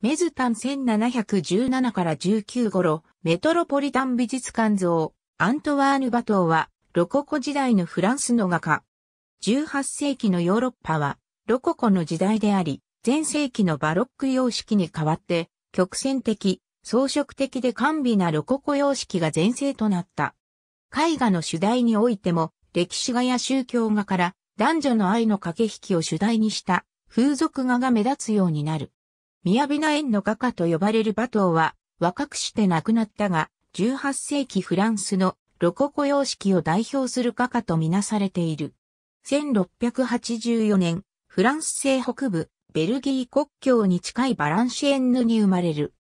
メズタン1717から19頃、メトロポリタン美術館像、アントワーヌ・バトーは、ロココ時代のフランスの画家。18世紀のヨーロッパは、ロココの時代であり、前世紀のバロック様式に代わって、曲線的、装飾的で甘美なロココ様式が前世となった。絵画の主題においても、歴史画や宗教画から男女の愛の駆け引きを主題にした風俗画が目立つようになる。雅な園の画家と呼ばれるバトーは若くして亡くなったが、18世紀フランスのロココ様式を代表する画家とみなされている。1684年、フランス西北部、ベルギー国境に近いバランシエンヌに生まれる。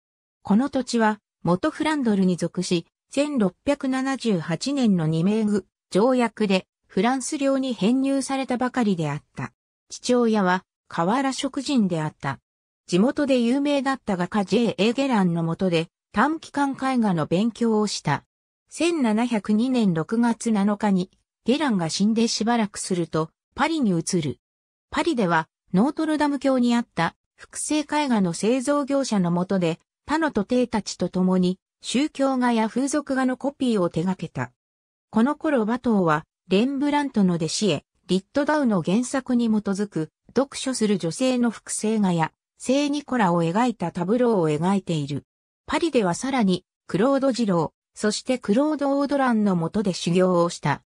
この土地は、元フランドルに属し、1678年の2名具条約でフランス領に編入されたばかりであった。父親は、河原職人であった。地元で有名だった画家 J.A. ゲランの下で短期間絵画の勉強をした。1702年6月7日にゲランが死んでしばらくするとパリに移る。パリではノートルダム教にあった複製絵画の製造業者の下で他の徒弟たちと共に宗教画や風俗画のコピーを手掛けた。この頃バトーはレンブラントの弟子へリットダウの原作に基づく読書する女性の複製画や聖ニコラを描いたタブローを描いている。パリではさらに、クロードジロー、そしてクロード・オードランの下で修行をした。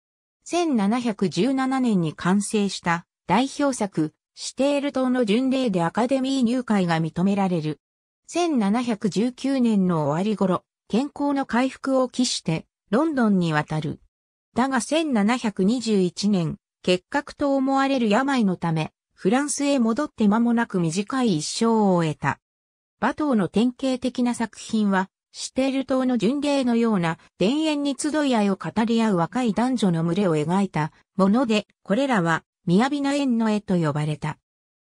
1717年に完成した代表作、シテール島の巡礼でアカデミー入会が認められる。1719年の終わり頃、健康の回復を期して、ロンドンに渡る。だが1721年、結核と思われる病のため、フランスへ戻って間もなく短い一生を終えた。バトーの典型的な作品は、シテール島の巡礼のような田園に集い合いを語り合う若い男女の群れを描いたもので、これらは、雅な縁の絵と呼ばれた。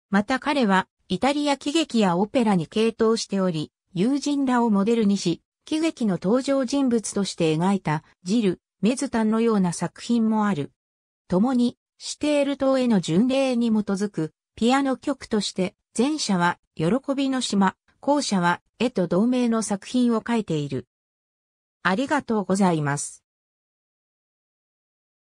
また彼は、イタリア喜劇やオペラに傾倒しており、友人らをモデルにし、喜劇の登場人物として描いた、ジル、メズタンのような作品もある。共に、シテール島への巡礼に基づく、ピアノ曲として、前者は、喜びの島、後者は、絵と同名の作品を書いている。ありがとうございます。